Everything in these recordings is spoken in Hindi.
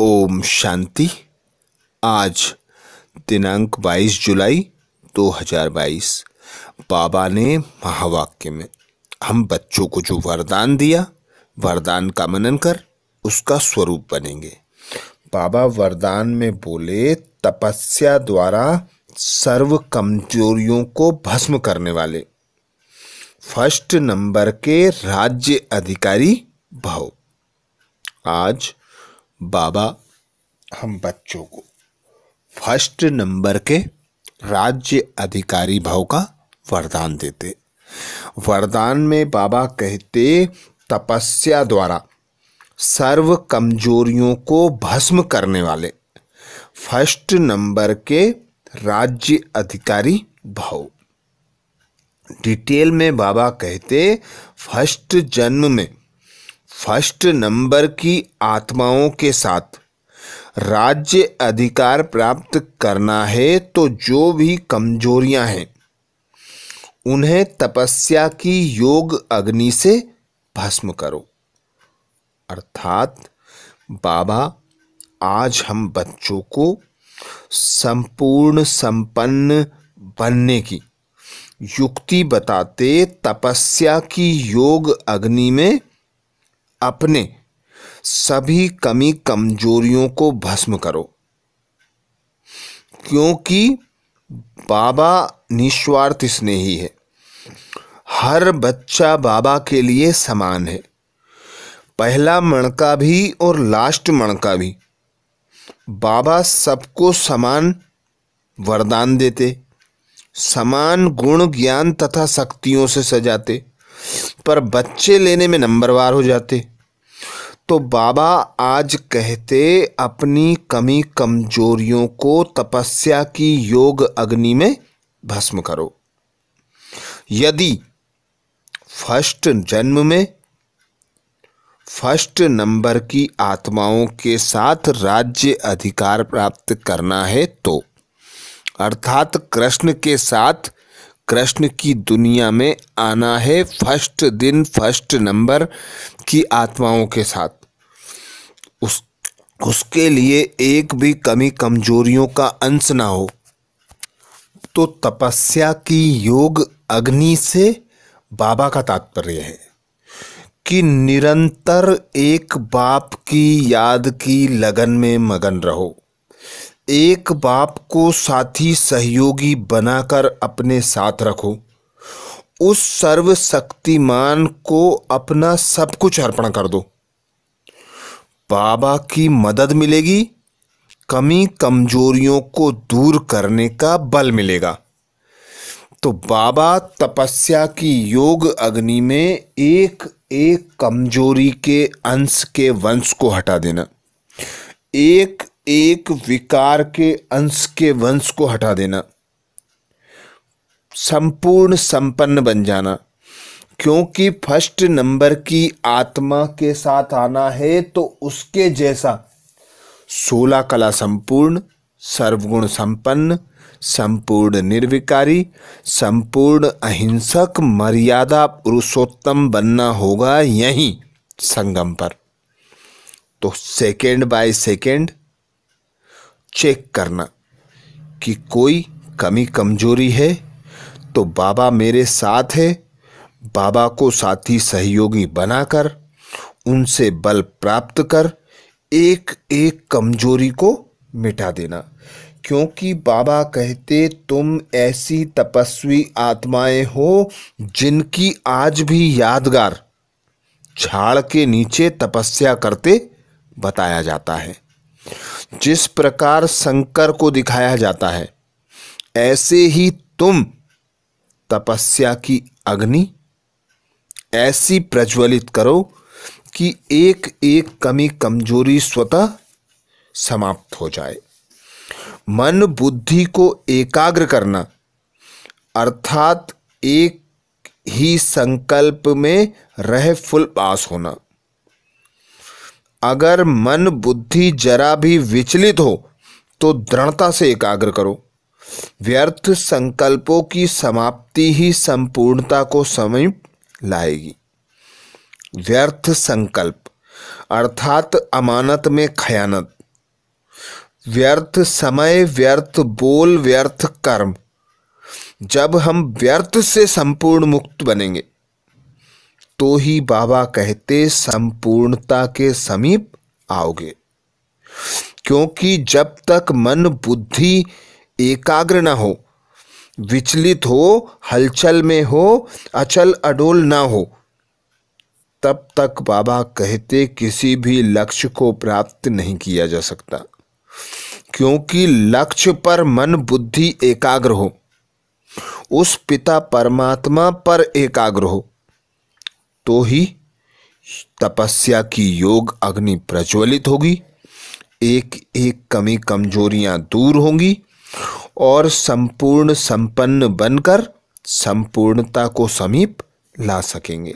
ओम शांति आज दिनांक 22 जुलाई 2022 बाबा ने महावाक्य में हम बच्चों को जो वरदान दिया वरदान का मनन कर उसका स्वरूप बनेंगे बाबा वरदान में बोले तपस्या द्वारा सर्व कमजोरियों को भस्म करने वाले फर्स्ट नंबर के राज्य अधिकारी भाव आज बाबा हम बच्चों को फर्स्ट नंबर के राज्य अधिकारी भाव का वरदान देते वरदान में बाबा कहते तपस्या द्वारा सर्व कमजोरियों को भस्म करने वाले फर्स्ट नंबर के राज्य अधिकारी भाव डिटेल में बाबा कहते फर्स्ट जन्म में फर्स्ट नंबर की आत्माओं के साथ राज्य अधिकार प्राप्त करना है तो जो भी कमजोरियां हैं उन्हें तपस्या की योग अग्नि से भस्म करो अर्थात बाबा आज हम बच्चों को संपूर्ण संपन्न बनने की युक्ति बताते तपस्या की योग अग्नि में अपने सभी कमी कमजोरियों को भस्म करो क्योंकि बाबा निस्वार्थ स्नेही है हर बच्चा बाबा के लिए समान है पहला मणका भी और लास्ट मणका भी बाबा सबको समान वरदान देते समान गुण ज्ञान तथा शक्तियों से सजाते पर बच्चे लेने में नंबरवार हो जाते तो बाबा आज कहते अपनी कमी कमजोरियों को तपस्या की योग अग्नि में भस्म करो यदि फर्स्ट जन्म में फर्स्ट नंबर की आत्माओं के साथ राज्य अधिकार प्राप्त करना है तो अर्थात कृष्ण के साथ कृष्ण की दुनिया में आना है फर्स्ट दिन फर्स्ट नंबर की आत्माओं के साथ उस उसके लिए एक भी कमी कमजोरियों का अंश ना हो तो तपस्या की योग अग्नि से बाबा का तात्पर्य है कि निरंतर एक बाप की याद की लगन में मगन रहो एक बाप को साथी सहयोगी बनाकर अपने साथ रखो उस सर्वशक्तिमान को अपना सब कुछ अर्पण कर दो बाबा की मदद मिलेगी कमी कमजोरियों को दूर करने का बल मिलेगा तो बाबा तपस्या की योग अग्नि में एक एक कमजोरी के अंश के वंश को हटा देना एक एक विकार के अंश के वंश को हटा देना संपूर्ण संपन्न बन जाना क्योंकि फर्स्ट नंबर की आत्मा के साथ आना है तो उसके जैसा सोलह कला संपूर्ण सर्वगुण संपन्न संपूर्ण निर्विकारी संपूर्ण अहिंसक मर्यादा पुरुषोत्तम बनना होगा यहीं संगम पर तो सेकेंड बाय सेकेंड चेक करना कि कोई कमी कमजोरी है तो बाबा मेरे साथ है बाबा को साथी सहयोगी बनाकर उनसे बल प्राप्त कर एक एक कमजोरी को मिटा देना क्योंकि बाबा कहते तुम ऐसी तपस्वी आत्माएं हो जिनकी आज भी यादगार झाड़ के नीचे तपस्या करते बताया जाता है जिस प्रकार शंकर को दिखाया जाता है ऐसे ही तुम तपस्या की अग्नि ऐसी प्रज्वलित करो कि एक एक कमी कमजोरी स्वतः समाप्त हो जाए मन बुद्धि को एकाग्र करना अर्थात एक ही संकल्प में रह फुल पास होना अगर मन बुद्धि जरा भी विचलित हो तो दृढ़ता से एकाग्र करो व्यर्थ संकल्पों की समाप्ति ही संपूर्णता को समय लाएगी व्यर्थ संकल्प अर्थात अमानत में खयानत व्यर्थ समय व्यर्थ बोल व्यर्थ कर्म जब हम व्यर्थ से संपूर्ण मुक्त बनेंगे तो ही बाबा कहते संपूर्णता के समीप आओगे क्योंकि जब तक मन बुद्धि एकाग्र ना हो विचलित हो हलचल में हो अचल अडोल ना हो तब तक बाबा कहते किसी भी लक्ष्य को प्राप्त नहीं किया जा सकता क्योंकि लक्ष्य पर मन बुद्धि एकाग्र हो उस पिता परमात्मा पर एकाग्र हो तो ही तपस्या की योग अग्नि प्रज्वलित होगी एक एक कमी कमजोरियां दूर होंगी और संपूर्ण संपन्न बनकर संपूर्णता को समीप ला सकेंगे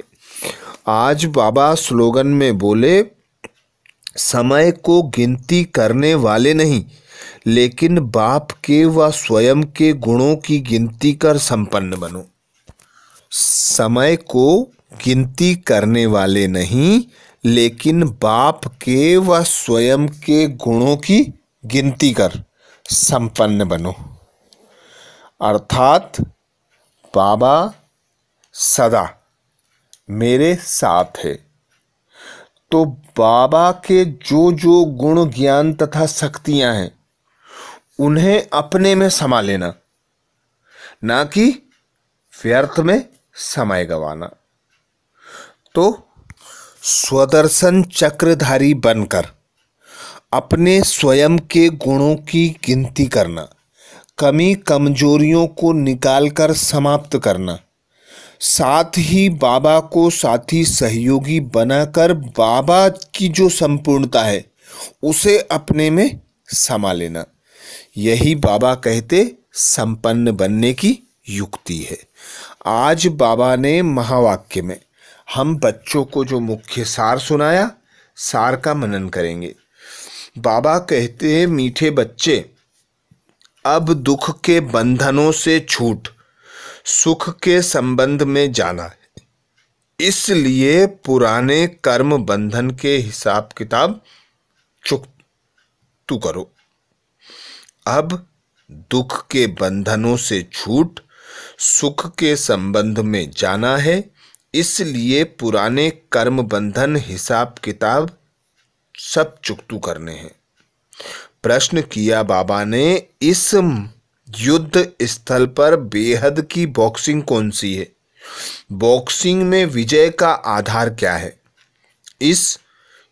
आज बाबा स्लोगन में बोले समय को गिनती करने वाले नहीं लेकिन बाप के व स्वयं के गुणों की गिनती कर संपन्न बनो समय को गिनती करने वाले नहीं लेकिन बाप के व स्वयं के गुणों की गिनती कर संपन्न बनो अर्थात बाबा सदा मेरे साथ है तो बाबा के जो जो गुण ज्ञान तथा शक्तियां हैं उन्हें अपने में समा लेना ना कि व्यर्थ में समय गंवाना तो स्वदर्शन चक्रधारी बनकर अपने स्वयं के गुणों की गिनती करना कमी कमजोरियों को निकाल कर समाप्त करना साथ ही बाबा को साथी सहयोगी बनाकर बाबा की जो संपूर्णता है उसे अपने में समा लेना यही बाबा कहते संपन्न बनने की युक्ति है आज बाबा ने महावाक्य में हम बच्चों को जो मुख्य सार सुनाया सार का मनन करेंगे बाबा कहते हैं मीठे बच्चे अब दुख के बंधनों से छूट सुख के संबंध में जाना इसलिए पुराने कर्म बंधन के हिसाब किताब चुक तू करो अब दुख के बंधनों से छूट सुख के संबंध में जाना है इसलिए पुराने कर्म बंधन हिसाब किताब सब चुकतू करने हैं प्रश्न किया बाबा ने इस युद्ध स्थल पर बेहद की बॉक्सिंग कौन सी है बॉक्सिंग में विजय का आधार क्या है इस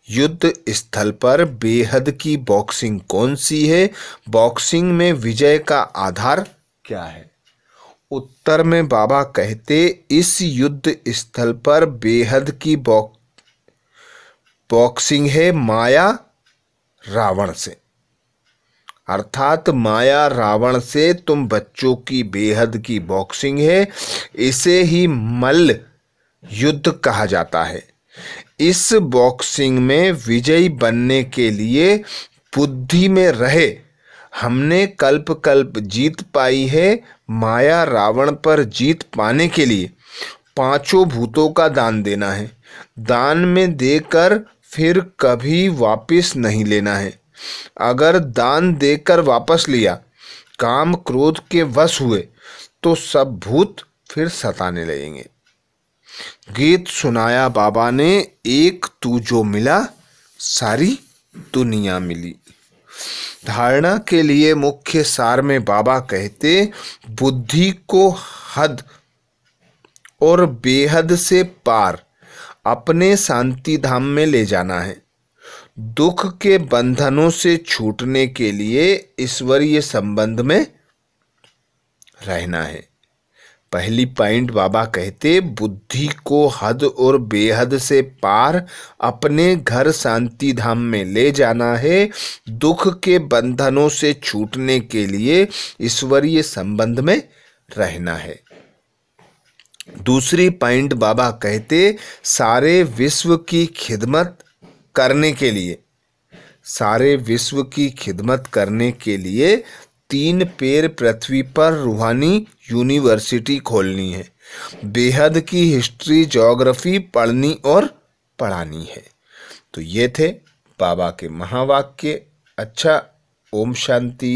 युद्ध स्थल पर बेहद की बॉक्सिंग कौन सी है बॉक्सिंग में विजय का आधार क्या है उत्तर में बाबा कहते इस युद्ध स्थल पर बेहद की बॉक बॉक्सिंग है माया रावण से अर्थात माया रावण से तुम बच्चों की बेहद की बॉक्सिंग है इसे ही मल्ल युद्ध कहा जाता है इस बॉक्सिंग में विजयी बनने के लिए बुद्धि में रहे हमने कल्प कल्प जीत पाई है माया रावण पर जीत पाने के लिए पांचों भूतों का दान देना है दान में देकर फिर कभी वापस नहीं लेना है अगर दान देकर वापस लिया काम क्रोध के वश हुए तो सब भूत फिर सताने लगेंगे गीत सुनाया बाबा ने एक तू जो मिला सारी दुनिया मिली धारणा के लिए मुख्य सार में बाबा कहते बुद्धि को हद और बेहद से पार अपने शांति धाम में ले जाना है दुख के बंधनों से छूटने के लिए ईश्वरीय संबंध में रहना है पहली पॉइंट बाबा कहते बुद्धि को हद और बेहद से पार अपने घर शांति धाम में ले जाना है दुख के बंधनों से छूटने के लिए ईश्वरीय संबंध में रहना है दूसरी पॉइंट बाबा कहते सारे विश्व की खिदमत करने के लिए सारे विश्व की खिदमत करने के लिए तीन पेड़ पृथ्वी पर रूहानी यूनिवर्सिटी खोलनी है बेहद की हिस्ट्री जोग्राफी पढ़नी और पढ़ानी है तो ये थे बाबा के महावाक्य अच्छा ओम शांति